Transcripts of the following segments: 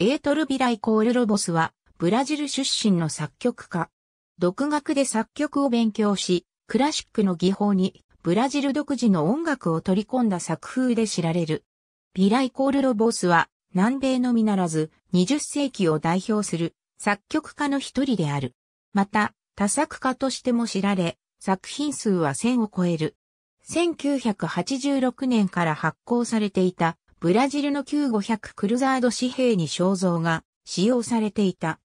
エートルビライ・コールロボスは、ブラジル出身の作曲家。独学で作曲を勉強し、クラシックの技法に、ブラジル独自の音楽を取り込んだ作風で知られる。ビライ・コールロボスは、南米のみならず、20世紀を代表する作曲家の一人である。また、多作家としても知られ、作品数は1000を超える。1986年から発行されていたブラジルの旧500クルザード紙幣に肖像が使用されていた。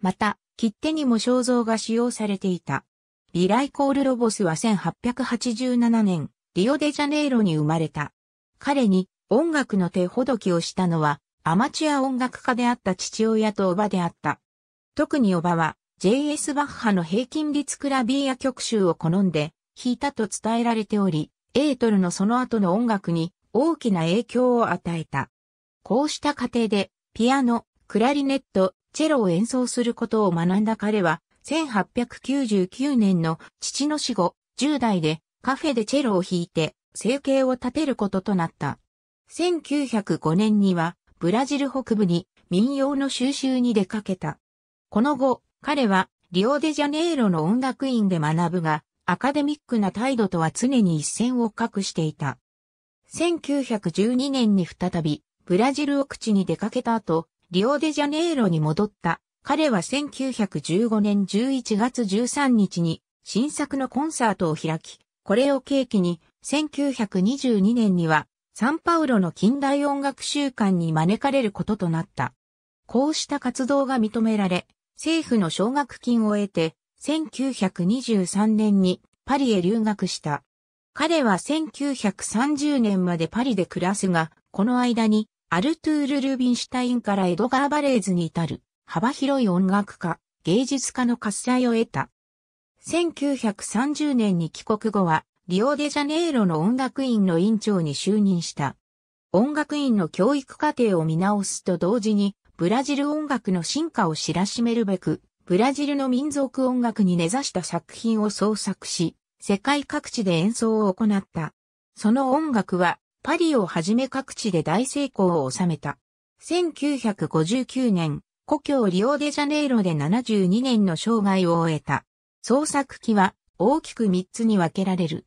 また、切手にも肖像が使用されていた。ビライコール・ロボスは1887年、リオデジャネイロに生まれた。彼に音楽の手ほどきをしたのは、アマチュア音楽家であった父親とおばであった。特におばは、J.S. バッハの平均率クラビーや曲集を好んで、弾いたと伝えられており、エートルのその後の音楽に大きな影響を与えた。こうした過程で、ピアノ、クラリネット、チェロを演奏することを学んだ彼は、1899年の父の死後、10代でカフェでチェロを弾いて、生計を立てることとなった。1905年には、ブラジル北部に民謡の収集に出かけた。この後、彼はリオデジャネイロの音楽院で学ぶが、アカデミックな態度とは常に一線を画していた。1912年に再び、ブラジル奥地に出かけた後、リオデジャネイロに戻った。彼は1915年11月13日に新作のコンサートを開き、これを契機に1922年にはサンパウロの近代音楽習慣に招かれることとなった。こうした活動が認められ、政府の奨学金を得て、1923年にパリへ留学した。彼は1930年までパリで暮らすが、この間にアルトゥール・ルービンシュタインからエドガー・バレーズに至る幅広い音楽家、芸術家の喝采を得た。1930年に帰国後は、リオデジャネイロの音楽院の院長に就任した。音楽院の教育課程を見直すと同時に、ブラジル音楽の進化を知らしめるべく、ブラジルの民族音楽に根ざした作品を創作し、世界各地で演奏を行った。その音楽はパリをはじめ各地で大成功を収めた。1959年、故郷リオデジャネイロで72年の生涯を終えた。創作期は大きく3つに分けられる。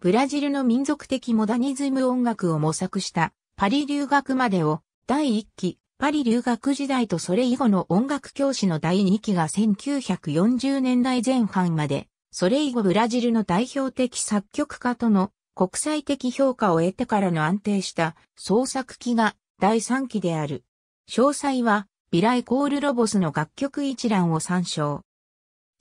ブラジルの民族的モダニズム音楽を模索したパリ留学までを第1期、パリ留学時代とそれ以後の音楽教師の第2期が1940年代前半までそれ以後ブラジルの代表的作曲家との国際的評価を得てからの安定した創作期が第3期である。詳細はビライコールロボスの楽曲一覧を参照。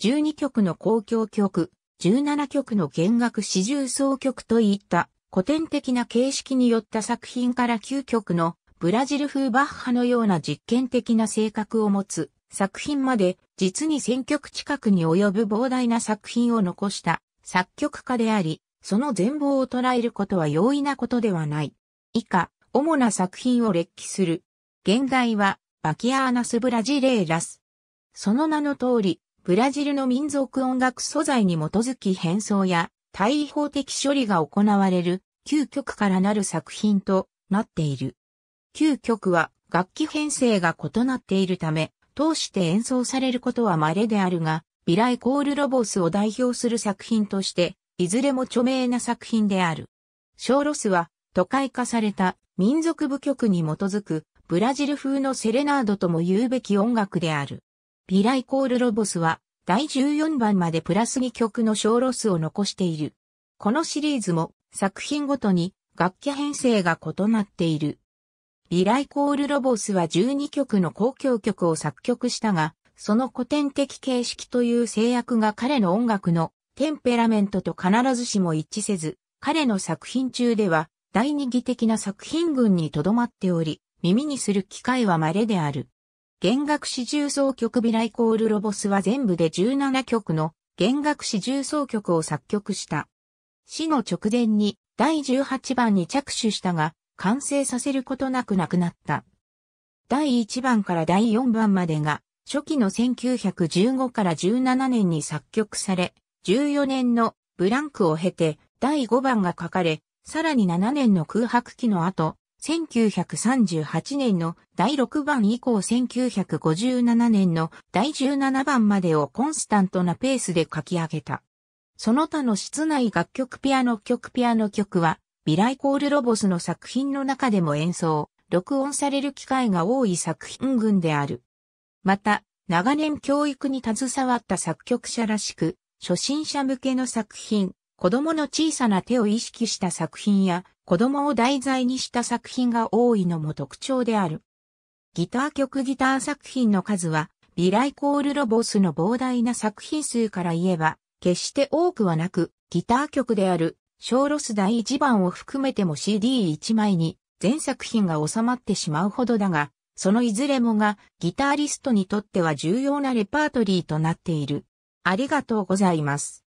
12曲の公共曲、17曲の弦楽四重奏曲といった古典的な形式によった作品から9曲のブラジル風バッハのような実験的な性格を持つ作品まで実に選曲近くに及ぶ膨大な作品を残した作曲家であり、その全貌を捉えることは容易なことではない。以下、主な作品を列記する。現代は、バキアーナス・ブラジレーラス。その名の通り、ブラジルの民族音楽素材に基づき変装や対法的処理が行われる9曲からなる作品となっている。9曲は楽器編成が異なっているため、通して演奏されることは稀であるが、ビライコールロボスを代表する作品として、いずれも著名な作品である。ショーロスは、都会化された民族舞曲に基づく、ブラジル風のセレナードとも言うべき音楽である。ビライコールロボスは、第14番までプラス2曲のショーロスを残している。このシリーズも作品ごとに楽器編成が異なっている。ビライコールロボスは12曲の公共曲を作曲したが、その古典的形式という制約が彼の音楽のテンペラメントと必ずしも一致せず、彼の作品中では第二義的な作品群に留まっており、耳にする機会は稀である。弦楽四重奏曲ビライコールロボスは全部で17曲の弦楽四重奏曲を作曲した。死の直前に第18番に着手したが、完成させることなくなくなった。第1番から第4番までが、初期の1915から17年に作曲され、14年のブランクを経て、第5番が書かれ、さらに7年の空白期の後、1938年の第6番以降1957年の第17番までをコンスタントなペースで書き上げた。その他の室内楽曲ピアノ曲ピアノ曲はビライコールロボスの作品の中でも演奏、録音される機会が多い作品群である。また、長年教育に携わった作曲者らしく、初心者向けの作品、子供の小さな手を意識した作品や、子供を題材にした作品が多いのも特徴である。ギター曲ギター作品の数は、ビライコールロボスの膨大な作品数から言えば、決して多くはなく、ギター曲である小ロス第1番を含めても CD1 枚に全作品が収まってしまうほどだが、そのいずれもがギターリストにとっては重要なレパートリーとなっている。ありがとうございます。